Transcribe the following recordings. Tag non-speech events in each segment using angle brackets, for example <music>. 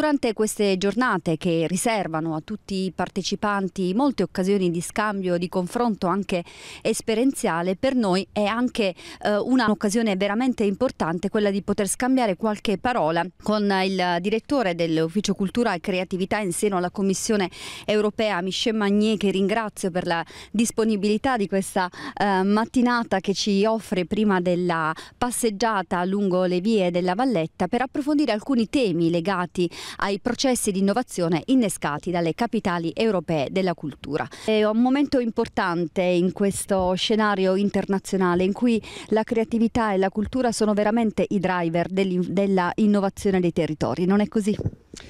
Durante queste giornate che riservano a tutti i partecipanti molte occasioni di scambio, di confronto anche esperienziale, per noi è anche eh, un'occasione veramente importante quella di poter scambiare qualche parola con il direttore dell'Ufficio Cultura e Creatività in seno alla Commissione europea Michel Magnier che ringrazio per la disponibilità di questa eh, mattinata che ci offre prima della passeggiata lungo le vie della Valletta per approfondire alcuni temi legati ai processi di innovazione innescati dalle capitali europee della cultura. È un momento importante in questo scenario internazionale in cui la creatività e la cultura sono veramente i driver dell'innovazione dei territori, non è così?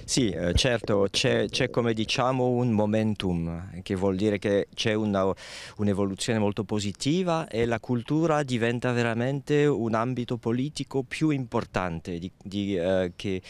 Sì, eh, certo, c'è, come diciamo un momentum, che vuol dire che c'è un'evoluzione molto positiva e la cultura diventa veramente un ambito politico più importante di, di, eh, che,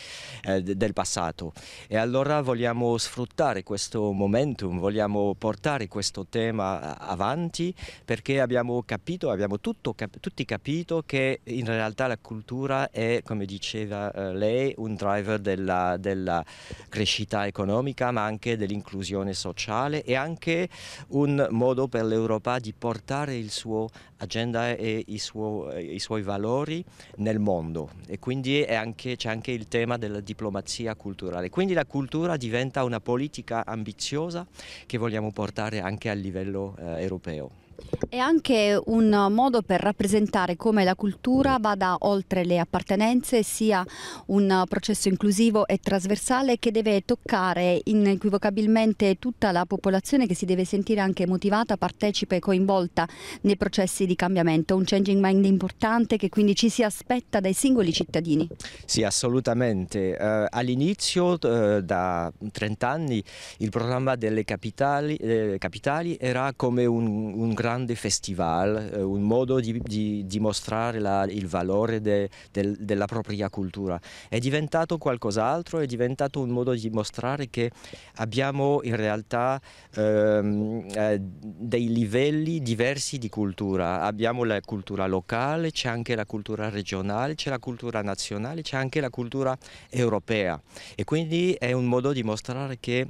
eh, del passato. E allora vogliamo sfruttare questo momentum, vogliamo portare questo tema eh, avanti perché abbiamo capito, abbiamo tutto, cap tutti capito che in realtà la cultura è, come diceva eh, lei, un driver della, della della crescita economica ma anche dell'inclusione sociale e anche un modo per l'Europa di portare il suo agenda e i, suo, eh, i suoi valori nel mondo e quindi c'è anche, anche il tema della diplomazia culturale. Quindi la cultura diventa una politica ambiziosa che vogliamo portare anche a livello eh, europeo. È anche un modo per rappresentare come la cultura vada oltre le appartenenze, sia un processo inclusivo e trasversale che deve toccare inequivocabilmente tutta la popolazione che si deve sentire anche motivata, partecipe e coinvolta nei processi di cambiamento. Un changing mind importante che quindi ci si aspetta dai singoli cittadini. Sì, assolutamente. Uh, All'inizio, uh, da 30 anni, il programma delle capitali, eh, capitali era come un, un grande grande festival, eh, un modo di, di dimostrare la, il valore de, de, della propria cultura. È diventato qualcos'altro, è diventato un modo di mostrare che abbiamo in realtà ehm, eh, dei livelli diversi di cultura. Abbiamo la cultura locale, c'è anche la cultura regionale, c'è la cultura nazionale, c'è anche la cultura europea. E quindi è un modo di mostrare che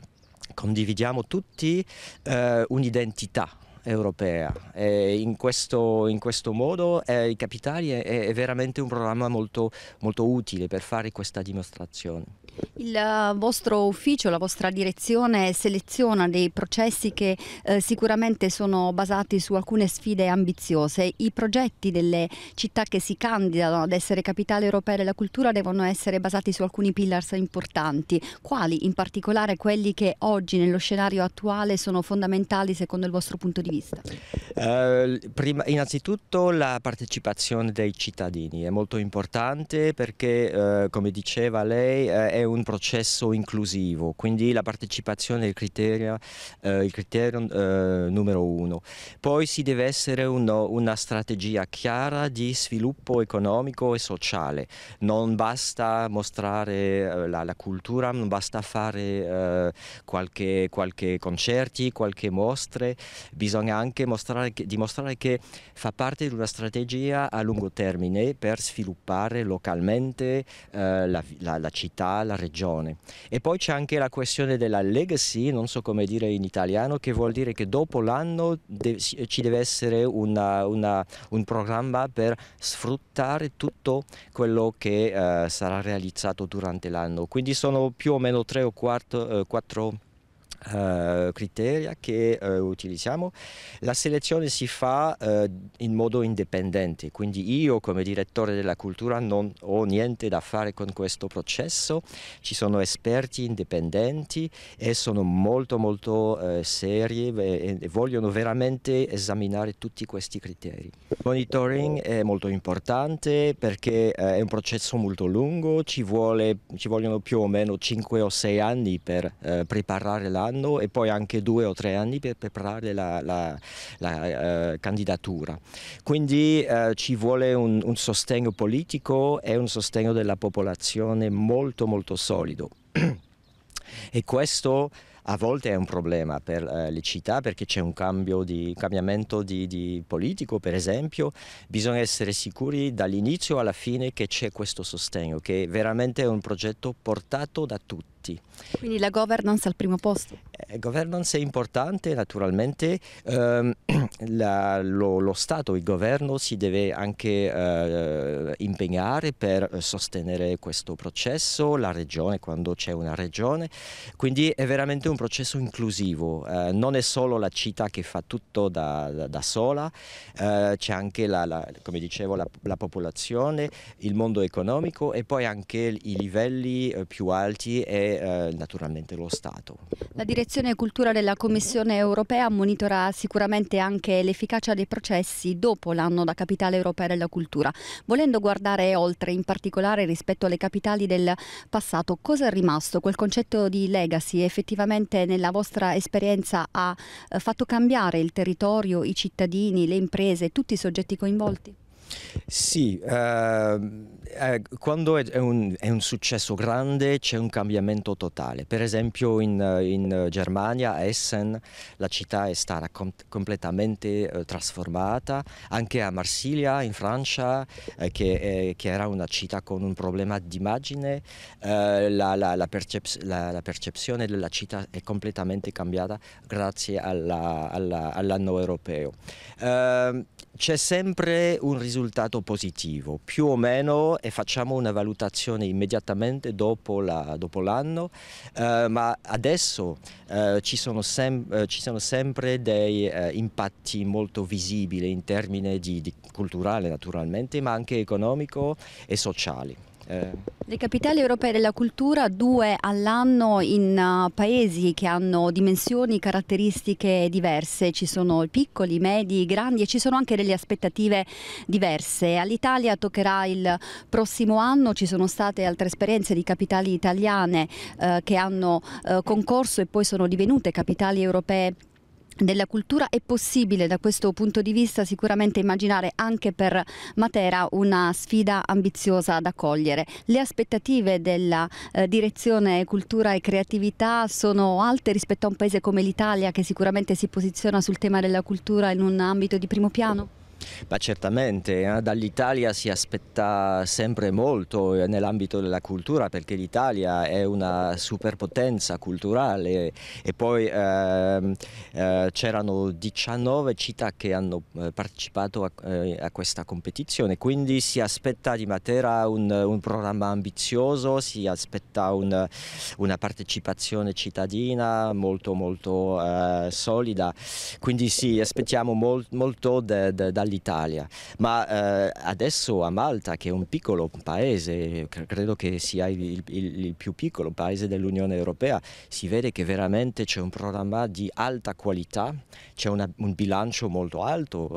condividiamo tutti eh, un'identità europea. In questo, in, questo, modo eh, i capitali è, è, veramente un programma molto, molto utile per fare questa dimostrazione. Il eh, vostro ufficio, la vostra direzione seleziona dei processi che eh, sicuramente sono basati su alcune sfide ambiziose. I progetti delle città che si candidano ad essere capitale europea della cultura devono essere basati su alcuni pillars importanti. Quali in particolare quelli che oggi nello scenario attuale sono fondamentali secondo il vostro punto di vista? Eh, prima, innanzitutto la partecipazione dei cittadini è molto importante perché eh, come diceva lei è eh, è un processo inclusivo, quindi la partecipazione è il criterio, eh, il criterio eh, numero uno. Poi si deve essere uno, una strategia chiara di sviluppo economico e sociale, non basta mostrare eh, la, la cultura, non basta fare eh, qualche, qualche concerti, qualche mostre, bisogna anche mostrare, dimostrare che fa parte di una strategia a lungo termine per sviluppare localmente eh, la, la, la città, alla regione. E poi c'è anche la questione della legacy, non so come dire in italiano, che vuol dire che dopo l'anno de ci deve essere una, una, un programma per sfruttare tutto quello che eh, sarà realizzato durante l'anno. Quindi sono più o meno tre o quattro, eh, quattro eh, criteria che eh, utilizziamo. La selezione si fa eh, in modo indipendente, quindi io come direttore della cultura non ho niente da fare con questo processo, ci sono esperti indipendenti e sono molto molto eh, seri e, e vogliono veramente esaminare tutti questi criteri. Il monitoring è molto importante perché è un processo molto lungo, ci, vuole, ci vogliono più o meno 5 o 6 anni per preparare l'anno anno e poi anche due o tre anni per preparare la, la, la eh, candidatura. Quindi eh, ci vuole un, un sostegno politico e un sostegno della popolazione molto molto solido. <clears throat> e questo a volte è un problema per eh, le città perché c'è un cambio di, cambiamento di, di, politico, per esempio, bisogna essere sicuri dall'inizio alla fine che c'è questo sostegno, che veramente è un progetto portato da tutti tutti. Quindi la governance al primo posto? Eh, governance è importante naturalmente, eh, <clears throat> la, lo, lo, Stato, il governo si deve anche eh, impegnare per sostenere questo processo, la regione quando c'è una regione, quindi è veramente un processo inclusivo, eh, non è solo la città che fa tutto da, da, da sola, eh, c'è anche la, la, come dicevo la, la popolazione, il mondo economico e poi anche i livelli eh, più alti e eh, naturalmente lo Stato. La direzione cultura della Commissione europea monitora sicuramente anche l'efficacia dei processi dopo l'anno da capitale europea della cultura. Volendo guardare oltre, in particolare rispetto alle capitali del passato, cosa è rimasto? Quel concetto di legacy effettivamente nella vostra esperienza ha eh, fatto cambiare il territorio, i cittadini, le imprese, tutti i soggetti coinvolti? Sì, ehm, eh, quando è, un, è, un, successo grande c'è un cambiamento totale. Per esempio in, in, Germania, a Essen, la città è stata com completamente eh, trasformata, anche a Marsiglia, in Francia, eh, che, che, era una città con un problema d'immagine, immagine, eh, la, la, la, percep la, percezione della città è completamente cambiata grazie all'anno all europeo. Ehm, c'è sempre un risultato risultato positivo, più o meno, e facciamo una valutazione immediatamente dopo, l'anno, la, eh, ma adesso eh, ci, sono eh, ci, sono sempre dei eh, impatti molto visibili in termini di, di culturale naturalmente, ma anche economico e sociali. Eh. Le capitali europee della cultura, due all'anno in eh, paesi che hanno dimensioni, caratteristiche diverse, ci sono piccoli, medi, grandi e ci sono anche delle aspettative diverse. All'Italia toccherà il prossimo anno, ci sono state altre esperienze di capitali italiane uh, che hanno uh, concorso e poi sono divenute capitali europee della cultura è possibile da questo punto di vista sicuramente immaginare anche per Matera una sfida ambiziosa da cogliere. Le aspettative della eh, direzione cultura e creatività sono alte rispetto a un paese come l'Italia che sicuramente si posiziona sul tema della cultura in un ambito di primo piano? Ma certamente, eh, dall'Italia si aspetta sempre molto eh, nell'ambito della cultura perché l'Italia è una superpotenza culturale e poi eh, eh, c'erano 19 città che hanno eh, partecipato a, eh, a, questa competizione, quindi si aspetta di Matera un, un programma ambizioso, si aspetta un, una partecipazione cittadina molto molto solida, quindi sì, aspettiamo mol, molto dall'Italia all'Italia, ma eh, adesso a Malta, che è un piccolo paese, credo che sia il, il, il più piccolo paese dell'Unione Europea, si vede che veramente c'è un programma di alta qualità, c'è un bilancio molto alto,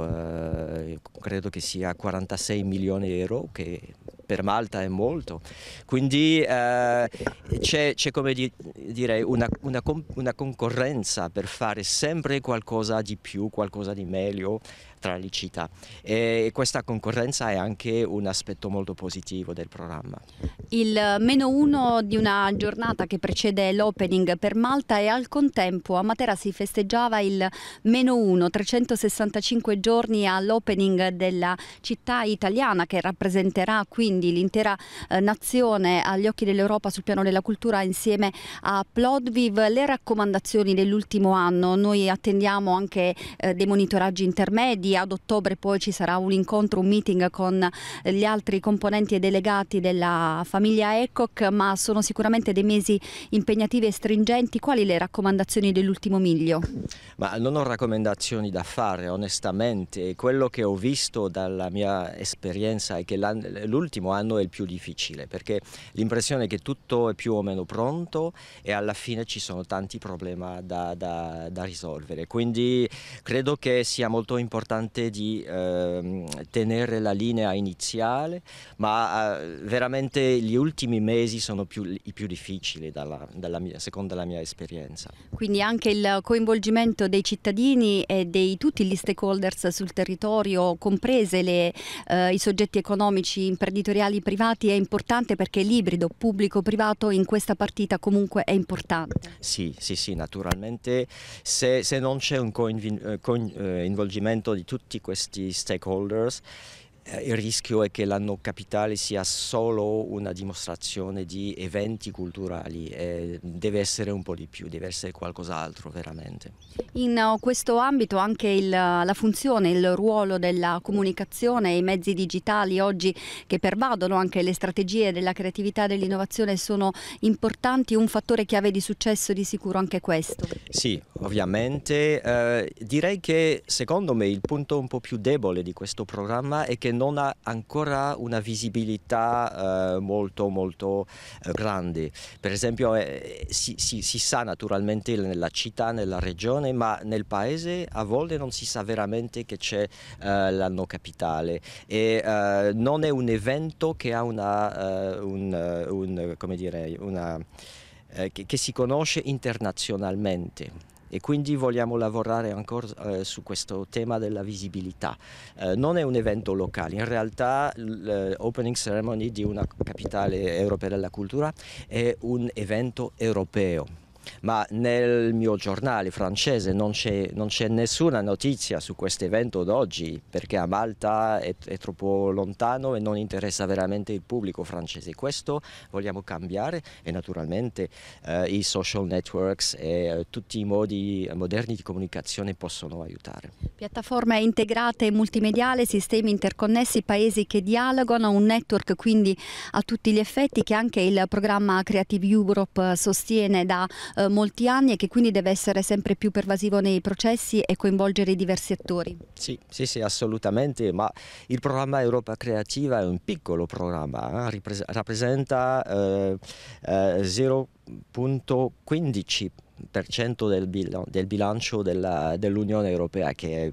eh, credo che sia 46 milioni di euro che per Malta è molto. Quindi eh, c'è, come di, direi una, una, una, concorrenza per fare sempre qualcosa di più, qualcosa di meglio tra le città e questa concorrenza è anche un aspetto molto positivo del programma. Il meno uno di una giornata che precede l'opening per Malta e al contempo a Matera si festeggiava il meno uno, 365 giorni all'opening della città italiana che rappresenterà quindi quindi l'intera eh, nazione agli occhi dell'Europa sul piano della cultura insieme a Plodviv le raccomandazioni dell'ultimo anno. Noi attendiamo anche eh, dei monitoraggi intermedi, ad ottobre poi ci sarà un incontro, un meeting con eh, gli altri componenti e delegati della famiglia ECOC, ma sono sicuramente dei mesi impegnativi e stringenti. Quali le raccomandazioni dell'ultimo miglio? Ma non ho raccomandazioni da fare, onestamente. Quello che ho visto dalla mia esperienza è che l'ultimo l'ultimo anno è il più difficile perché l'impressione è che tutto è più o meno pronto e alla fine ci sono tanti problemi da, da, da risolvere. Quindi credo che sia molto importante di eh, tenere la linea iniziale, ma eh, veramente gli ultimi mesi sono più, i più difficili dalla, dalla mia, secondo la mia esperienza. Quindi anche il coinvolgimento dei cittadini e di tutti gli stakeholders sul territorio, comprese le, eh, i soggetti economici imprenditoriali editoriali privati è importante perché l'ibrido pubblico-privato in questa partita comunque è importante. Sì, sì, sì, naturalmente se, se non c'è un coinvolgimento eh, eh, di tutti questi stakeholders eh, il rischio è che l'anno capitale sia solo una dimostrazione di eventi culturali, eh, deve essere un po' di più, deve essere qualcos'altro veramente. In eh, questo ambito anche il, eh, la funzione, il ruolo della comunicazione e i mezzi digitali oggi che pervadono anche le strategie della creatività e dell'innovazione sono importanti, un fattore chiave di successo di sicuro anche questo. Sì, ovviamente. Eh, direi che secondo me il punto un po' più debole di questo programma è che non ha ancora una visibilità eh, molto molto eh, grande. Per esempio eh, si, si, si, sa naturalmente nella città, nella regione, ma nel paese a volte non si sa veramente che c'è eh, l'anno capitale e eh, non è un evento che ha una, eh, un, un, come dire, una, che, che si conosce internazionalmente e quindi vogliamo lavorare ancora eh, su questo tema della visibilità. Eh, non è un evento locale, in realtà l'opening eh, ceremony di una capitale europea della cultura è un evento europeo ma nel mio giornale francese non c'è nessuna notizia su questo evento d'oggi perché a Malta è, è, troppo lontano e non interessa veramente il pubblico francese. Questo vogliamo cambiare e naturalmente eh, i social networks e eh, tutti i modi moderni di comunicazione possono aiutare. Piattaforme integrate e multimediale, sistemi interconnessi, paesi che dialogano, un network quindi a tutti gli effetti che anche il programma Creative Europe sostiene da eh, molti anni e che quindi deve essere sempre più pervasivo nei processi e coinvolgere i diversi attori. Sì, sì, sì assolutamente, ma il programma Europa Creativa è un piccolo programma, eh? rappresenta eh, 0,15% eh, del, bilancio dell'Unione Europea che è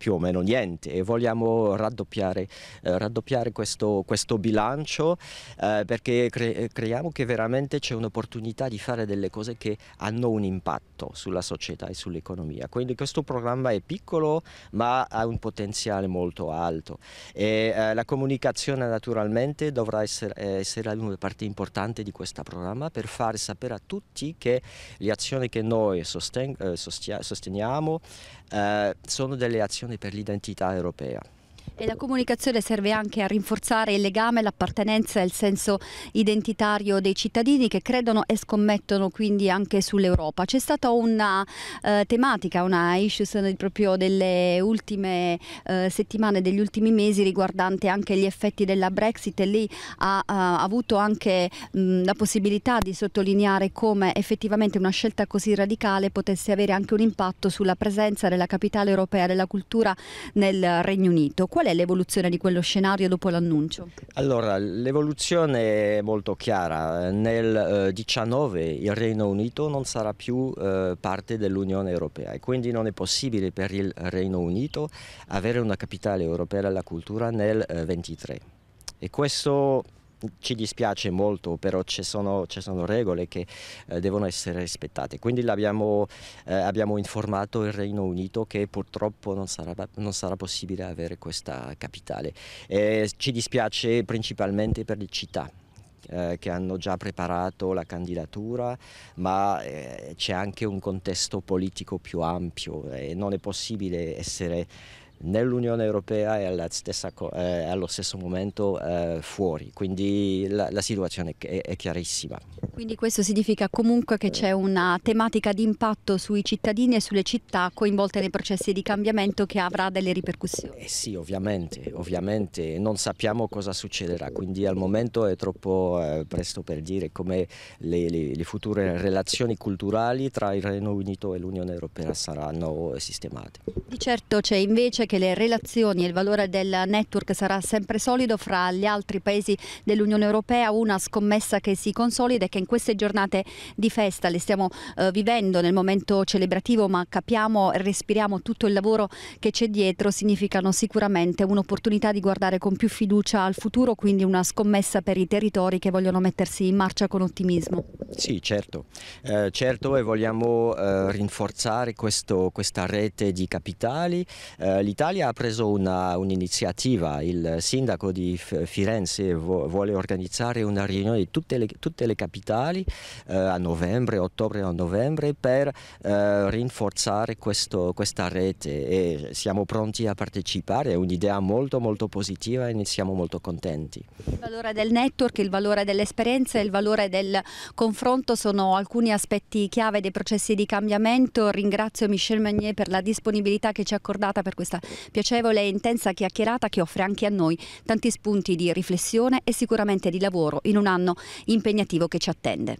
più o meno niente e vogliamo raddoppiare, eh, raddoppiare questo, questo, bilancio eh, perché cre eh, creiamo che veramente c'è un'opportunità di fare delle cose che hanno un impatto sulla società e sull'economia. Quindi questo programma è piccolo ma ha un potenziale molto alto e eh, la comunicazione naturalmente dovrà essere, eh, essere una parte importante di questo programma per far sapere a tutti che le azioni che noi eh, sosteniamo sono delle azioni per l'identità europea. E la comunicazione serve anche a rinforzare il legame, l'appartenenza e il senso identitario dei cittadini che credono e scommettono quindi anche sull'Europa. C'è stata una eh, tematica, una issue proprio delle ultime eh, settimane, degli ultimi mesi riguardante anche gli effetti della Brexit e lì ha, ha avuto anche mh, la possibilità di sottolineare come effettivamente una scelta così radicale potesse avere anche un impatto sulla presenza della capitale europea della cultura nel Regno Unito. Qual è è l'evoluzione di quello scenario dopo l'annuncio? Allora, l'evoluzione è molto chiara. Nel eh, 19 il Regno Unito non sarà più eh, parte dell'Unione Europea e quindi non è possibile per il Regno Unito avere una capitale europea della cultura nel eh, 23. E questo ci dispiace molto, però ci sono, ci sono regole che eh, devono essere rispettate. Quindi abbiamo, eh, abbiamo, informato il Regno Unito che purtroppo non sarà, non sarà possibile avere questa capitale. E ci dispiace principalmente per le città eh, che hanno già preparato la candidatura, ma eh, c'è anche un contesto politico più ampio e non è possibile essere nell'Unione Europea e stessa, eh, allo stesso momento eh, fuori, quindi la, la situazione è, è, chiarissima. Quindi questo significa comunque che c'è una tematica di impatto sui cittadini e sulle città coinvolte nei processi di cambiamento che avrà delle ripercussioni? Eh sì, ovviamente, ovviamente, non sappiamo cosa succederà, quindi al momento è troppo eh, presto per dire come le, le, le future relazioni culturali tra il Regno Unito e l'Unione Europea saranno sistemate. Di certo c'è invece che le relazioni e il valore del network sarà sempre solido fra gli altri paesi dell'Unione Europea, una scommessa che si consolida e che in queste giornate di festa le stiamo eh, vivendo nel momento celebrativo, ma capiamo e respiriamo tutto il lavoro che c'è dietro, significano sicuramente un'opportunità di guardare con più fiducia al futuro, quindi una scommessa per i territori che vogliono mettersi in marcia con ottimismo. Sì, certo, eh, certo e vogliamo eh, rinforzare questo, questa rete di capitali. Eh, l'Italia ha preso un'iniziativa, il sindaco di Firenze vuole organizzare una riunione di tutte le, tutte le capitali eh, a novembre, ottobre o novembre per eh, rinforzare questo, questa rete e siamo pronti a partecipare, è un'idea molto molto positiva e ne siamo molto contenti. Il valore del network, il valore dell'esperienza e il valore del confronto sono alcuni aspetti chiave dei processi di cambiamento, ringrazio Michel Magnier per la disponibilità che ci ha accordata per questa piacevole e intensa chiacchierata che offre anche a noi tanti spunti di riflessione e sicuramente di lavoro in un anno impegnativo che ci attende.